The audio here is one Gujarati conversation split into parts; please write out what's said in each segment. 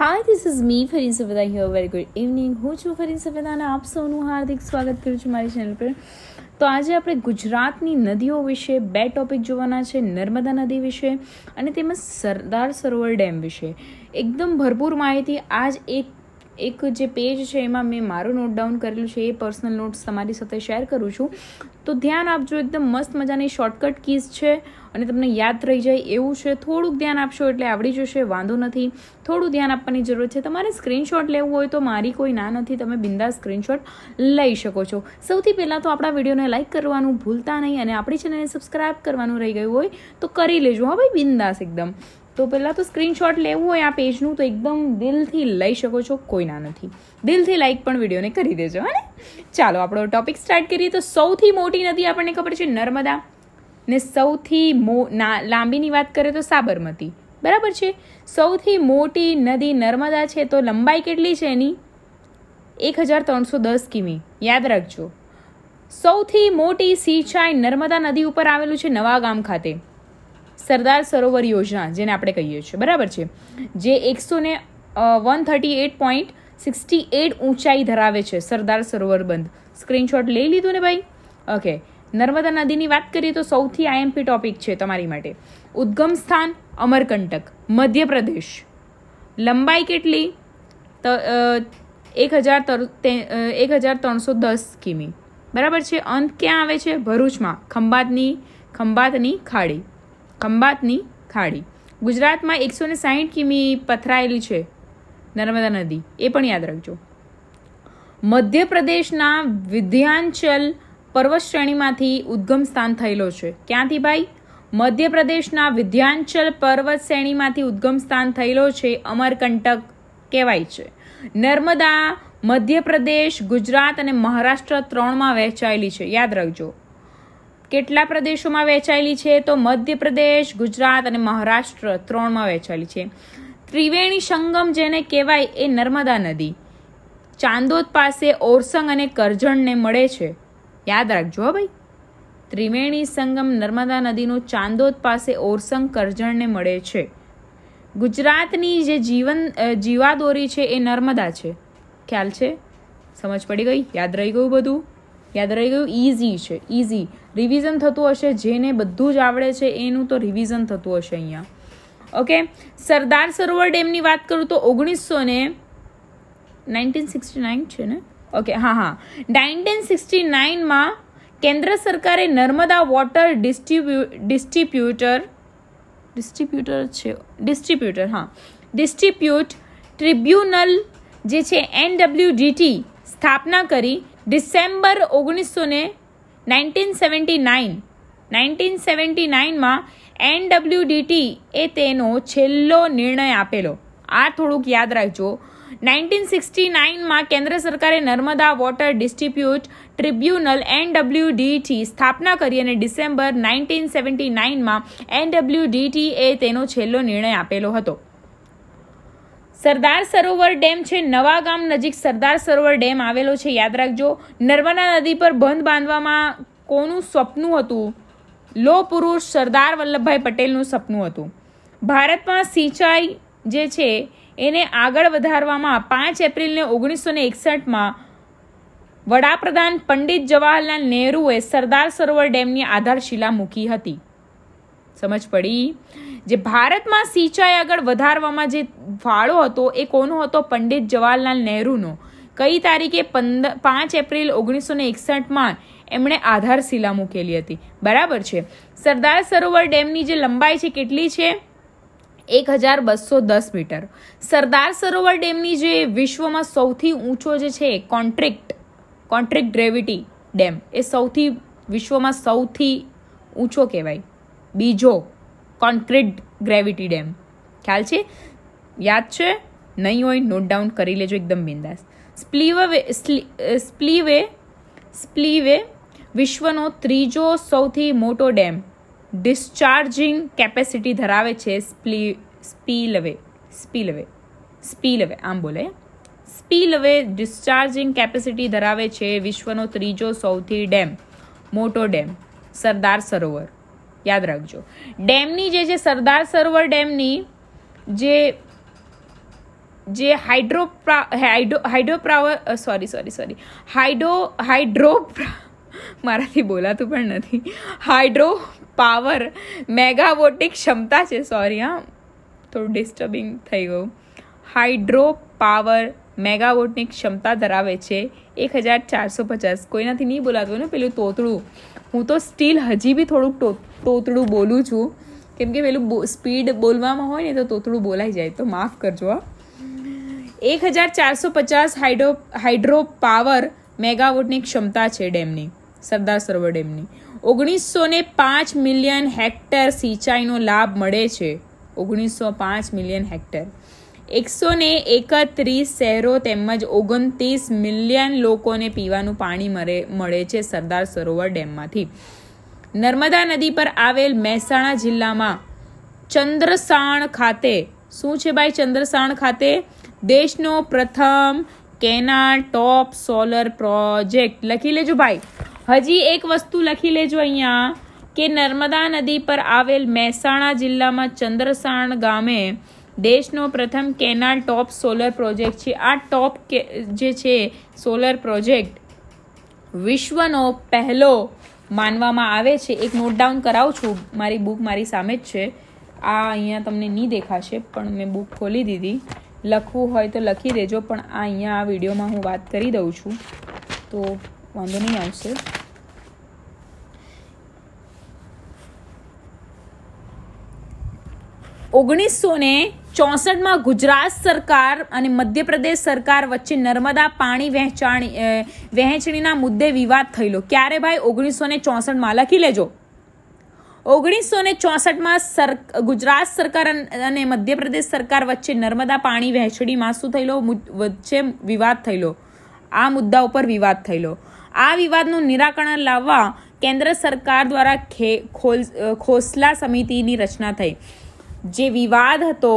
હાય ધીસ ઇઝ મી ફરી સફેદા હિયર વેરી ગુડ ઇવનિંગ હું છું ફરી સફેદા અને આપ સૌનું હાર્દિક સ્વાગત કરું છું મારી ચેનલ પર તો આજે આપણે ગુજરાતની નદીઓ વિશે બે ટોપિક જોવાના છે નર્મદા નદી વિશે અને તેમજ સરદાર સરોવર ડેમ વિશે એકદમ ભરપૂર માહિતી આજ એક એક જે પેજ છે એમાં મેં મારું નોટ ડાઉન કરેલું છે એ પર્સનલ નોટ્સ તમારી સાથે શેર કરું છું તો ધ્યાન આપજો એકદમ મસ્ત મજાની શોર્ટકટ કીઝ છે અને તમને યાદ રહી જાય એવું છે થોડુંક ધ્યાન આપશો એટલે આવડી જશે વાંધો નથી થોડું ધ્યાન આપવાની જરૂર છે તમારે સ્ક્રીનશોટ લેવું હોય તો મારી કોઈ ના નથી તમે બિંદા સ્ક્રીનશોટ લઈ શકો છો સૌથી પહેલાં તો આપણા વિડીયોને લાઇક કરવાનું ભૂલતા નહીં અને આપણી ચેનલને સબસ્ક્રાઇબ કરવાનું રહી ગયું હોય તો કરી લેજો હા ભાઈ બિંદાસ એકદમ તો પહેલાં તો સ્ક્રીનશોટ લેવું હોય આ પેજનું તો એકદમ દિલથી લઈ શકો છો કોઈના નથી દિલથી લાઈક પણ વિડીયોને કરી દેજો હા ને ચાલો આપણો ટોપિક સ્ટાર્ટ કરીએ તો સૌથી મોટી નદી આપણને ખબર છે નર્મદા ને સૌથી મો ના લાંબીની વાત કરીએ તો સાબરમતી બરાબર છે સૌથી મોટી નદી નર્મદા છે તો લંબાઈ કેટલી છે એની એક હજાર ત્રણસો દસ કિમી યાદ રાખજો સૌથી મોટી સિંચાઈ નર્મદા નદી ઉપર આવેલું છે નવાગામ ખાતે સરદાર સરોવર યોજના જેને આપણે કહીએ છીએ બરાબર છે જે એકસો ને one thirty eight point sixty eight ઊંચાઈ ધરાવે છે સરદાર સરોવર બંધ સ્ક્રીનશોટ લઈ લીધું ને ભાઈ ઓકે નર્મદા નદીની વાત કરીએ તો સૌથી આઈએમપી ટોપિક છે તમારી માટે ઉદ્ગમ સ્થાન અમરકંટક મધ્યપ્રદેશ લંબાઈ કેટલી એક હજાર તર એક હજાર ત્રણસો દસ કિમી બરાબર છે અંત ક્યાં આવે છે ભરૂચમાં ખંભાતની ખંભાતની ખાડી ખંભાતની ખાડી ગુજરાતમાં એકસો ને સાહીઠ કિમી પથરાયેલી છે નર્મદા નદી એ પણ યાદ રાખજો મધ્યપ્રદેશના વિધ્યાંચલ પર્વત શ્રેણીમાંથી ઉદ્ગમ સ્થાન થયેલો છે ક્યાંથી ભાઈ મધ્યપ્રદેશના વિધ્યાંચલ પર્વત શ્રેણીમાંથી ઉદ્ગમ સ્થાન થયેલો છે અમરકંટક કહેવાય છે નર્મદા મધ્યપ્રદેશ ગુજરાત અને મહારાષ્ટ્ર ત્રણમાં વહેંચાયેલી છે યાદ રાખજો કેટલા પ્રદેશોમાં વહેંચાયેલી છે તો મધ્યપ્રદેશ ગુજરાત અને મહારાષ્ટ્ર ત્રણમાં વહેંચાયેલી છે ત્રિવેણી સંગમ જેને કહેવાય એ નર્મદા નદી ચાંદોદ પાસે ઓરસંગ અને કરજણને મળે છે યાદ રાખજો ભાઈ ત્રિવેણી સંગમ નર્મદા નદીનો ચાંદોદ પાસે ઓરસંગ કરજણને મળે છે ગુજરાતની જે જીવન જીવાદોરી છે એ નર્મદા છે ખ્યાલ છે સમજ પડી ગઈ યાદ રહી ગયું બધું યાદ રહી ગયું ઇઝી છે ઇઝી રિવિઝન થતું હશે જેને બધું જ આવડે છે એનું તો રિવિઝન થતું હશે અહીંયા ઓકે સરદાર સરોવર ડેમની વાત કરું તો ઓગણીસો ને નાઇન્ટીન સિક્સટી નાઇન છે ને ઓકે હા હા નાઇન્ટીન સિક્સટી નાઇનમાં કેન્દ્ર સરકારે નર્મદા વોટર ડિસ્ટ્રીબ્યુ ડિસ્ટ્રીબ્યુટર ડિસ્ટ્રીબ્યુટર છે ડિસ્ટ્રીબ્યુટર હા ડિસ્ટ્રીબ્યુટ ટ્રિબ્યુનલ જે છે એનડબ્લ્યુડીટી સ્થાપના કરી ડિસેમ્બર ઓગણીસો ને nineteen seventy nine nineteen seventy નાઇનમાં એનડબ્લ્યુડીટી એ તેનો છેલ્લો નિર્ણય આપેલો આ થોડુંક યાદ રાખજો નાઇન્ટીન સિક્સટી નાઇનમાં કેન્દ્ર સરકારે Narmada water distribute tribunal NWDT સ્થાપના કરી અને ડિસેમ્બર નાઇન્ટીન સેવન્ટી નાઇનમાં એનડબ્લ્યુડીટી એ તેનો છેલ્લો નિર્ણય આપેલો હતો સરદાર સરોવર ડેમ છે નવા ગામ નજીક સરદાર સરોવર ડેમ આવેલો છે યાદ રાખજો નર્મદા નદી પર બંધ બાંધવામાં કોનું સપનું હતું લો પુરુષ સરદાર વલ્લભભાઈ પટેલનું સપનું હતું ભારતમાં સિંચાઈ જે છે એને આગળ વધારવામાં પાંચ એપ્રિલને ઓગણીસો ને એકસઠમાં વડાપ્રધાન પંડિત જવાહરલાલ નહેરુએ સરદાર સરોવર ડેમની આધારશિલા મૂકી હતી સમજ પડી જે ભારતમાં સિંચાઈ આગળ વધારવામાં જે ફાળો હતો એ કોનો હતો પંડિત જવાહરલાલ નહેરુનો કઈ તારીખે પંદર પાંચ એપ્રિલ ઓગણીસો ને એકસઠમાં એમણે આધારશિલા મૂકેલી હતી બરાબર છે સરદાર સરોવર ડેમની જે લંબાઈ છે કેટલી છે એક હજાર બસો દસ મીટર સરદાર સરોવર ડેમની જે વિશ્વમાં સૌથી ઊંચો જે છે કોન્ટ્રેક્ટ કોન્ટ્રેક્ટ ગ્રેવિટી ડેમ એ સૌથી વિશ્વમાં સૌથી ઊંચો કહેવાય બીજો કોન્ક્રીટ ગ્રેવિટી ડેમ ખ્યાલ છે યાદ છે નહીં હોય નોટ ડાઉન કરી લેજો એકદમ બિંદાસ સ્પ્લીવે સ્પ્લીવે સ્પ્લીવે વિશ્વનો ત્રીજો સૌથી મોટો ડેમ ડિસ્ચાર્જિંગ કેપેસિટી ધરાવે છે સ્પ્લી સ્પીલવે સ્પીલવે સ્પીલવે આમ બોલે સ્પીલવે ડિસ્ચાર્જિંગ કેપેસિટી ધરાવે છે વિશ્વનો ત્રીજો સૌથી ડેમ મોટો ડેમ સરદાર સરોવર યાદ રાખજો ડેમની જે જે સરદાર સરોવર ડેમની જે જે hydro hydro hydropower sorry sorry sorry hydro hydro મારાથી બોલાતું પણ નથી હાઇડ્રો પાવર મેગાવોટિક ક્ષમતા છે સોરી હા થોડું ડિસ્ટર્બિંગ થઈ ગયું હાઇડ્રો પાવર મેગાવોટની ક્ષમતા ધરાવે છે એક હજાર ચારસો પચાસ કોઈનાથી નહીં બોલાતું ને પેલું તોતડું હું તો સ્ટીલ હજી બી થોડુંક તોતડું બોલું છું કેમ કે પેલું સ્પીડ બોલવામાં હોય ને તો તોતડું બોલાઈ જાય તો માફ કરજો હા એક હજાર ચારસો પચાસ હાઇડ્રો હાઇડ્રો પાવર મેગાવોટની ક્ષમતા છે ડેમની સરદાર સરોવર ડેમની ઓગણીસો ને પાંચ મિલિયન હેક્ટર સિંચાઈનો લાભ મળે છે ઓગણીસો પાંચ મિલિયન હેક્ટર એકસો ને એકત્રીસ શહેરો તેમજ ઓગણત્રીસ મિલિયન લોકોને પીવાનું પાણી મળે મળે છે સરદાર સરોવર ડેમમાંથી નર્મદા નદી પર આવેલ મહેસાણા જિલ્લામાં ચંદ્રસાણ ખાતે શું છે ભાઈ ચંદ્રસાણ ખાતે દેશનો પ્રથમ કેનાલ ટોપ સોલર પ્રોજેક્ટ લખી લેજો ભાઈ હજી એક વસ્તુ લખી લેજો અહીંયા કે નર્મદા નદી પર આવેલ મહેસાણા જિલ્લામાં ચંદ્રસાણ ગામે દેશનો પ્રથમ કેનાલ ટોપ સોલર પ્રોજેક્ટ છે આ ટોપ કે જે છે સોલર પ્રોજેક્ટ વિશ્વનો પહેલો માનવામાં આવે છે એક નોટડાઉન કરાવું છું મારી બુક મારી સામે જ છે આ અહીંયા તમને નહીં દેખાશે પણ મેં બુક ખોલી દીધી લખવું હોય તો લખી દેજો પણ આ અહીંયા આ વિડીયોમાં હું વાત કરી દઉં છું તો વાંધો નહીં આવશે ઓગણીસો ને ચોસઠમાં ગુજરાત સરકાર અને મધ્યપ્રદેશ સરકાર વચ્ચે નર્મદા પાણી વહેંચાણી વહેંચણીના મુદ્દે વિવાદ થયેલો ક્યારે ભાઈ ઓગણીસો ને ચોસઠમાં લખી લેજો ઓગણીસો ને ચોસઠમાં સર ગુજરાત સરકાર અને મધ્યપ્રદેશ સરકાર વચ્ચે નર્મદા પાણી વહેંચણીમાં શું થયેલો વચ્ચે વિવાદ થયેલો આ મુદ્દા ઉપર વિવાદ થયેલો આ વિવાદનું નિરાકરણ લાવવા કેન્દ્ર સરકાર દ્વારા ખે ખોલ ખોસલા સમિતિની રચના થઈ જે વિવાદ હતો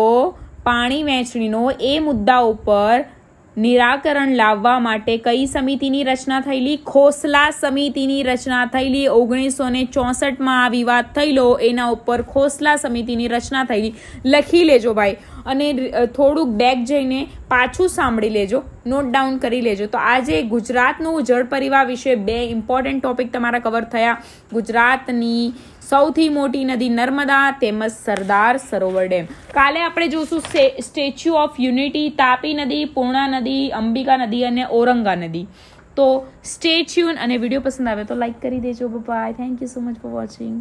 પાણી વહેંચણીનો એ મુદ્દા ઉપર નિરાકરણ લાવવા માટે કઈ સમિતિની રચના થયેલી ખોસલા સમિતિની રચના થયેલી ઓગણીસો ને ચોસઠમાં આ વિવાદ થયેલો એના ઉપર ખોસલા સમિતિની રચના થયેલી લખી લેજો ભાઈ અને થોડુંક બેક જઈને પાછું સાંભળી લેજો નોટ ડાઉન કરી લેજો તો આજે ગુજરાતનું જળ પરિવાર વિશે બે ઇમ્પોર્ટન્ટ ટોપિક તમારા કવર થયા ગુજરાતની સૌથી મોટી નદી નર્મદા તેમજ સરદાર સરોવર ડેમ કાલે આપણે જોશું સ્ટેચ્યુ ઓફ યુનિટી તાપી નદી પૂર્ણા નદી અંબિકા નદી અને ઓરંગા નદી તો સ્ટેચ્યુન અને વિડીયો પસંદ આવે તો લાઇક કરી દેજો bye thank you so much for watching